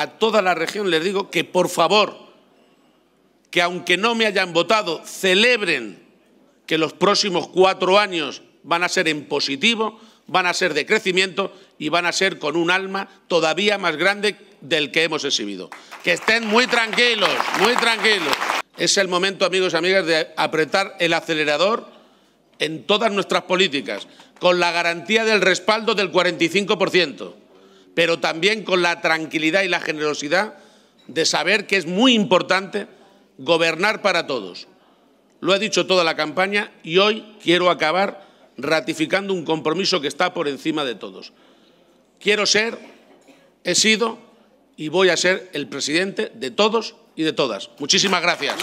a toda la región les digo que por favor, que aunque no me hayan votado, celebren que los próximos cuatro años van a ser en positivo, van a ser de crecimiento y van a ser con un alma todavía más grande del que hemos exhibido. Que estén muy tranquilos, muy tranquilos. Es el momento, amigos y amigas, de apretar el acelerador en todas nuestras políticas, con la garantía del respaldo del 45% pero también con la tranquilidad y la generosidad de saber que es muy importante gobernar para todos. Lo he dicho toda la campaña y hoy quiero acabar ratificando un compromiso que está por encima de todos. Quiero ser, he sido y voy a ser el presidente de todos y de todas. Muchísimas gracias.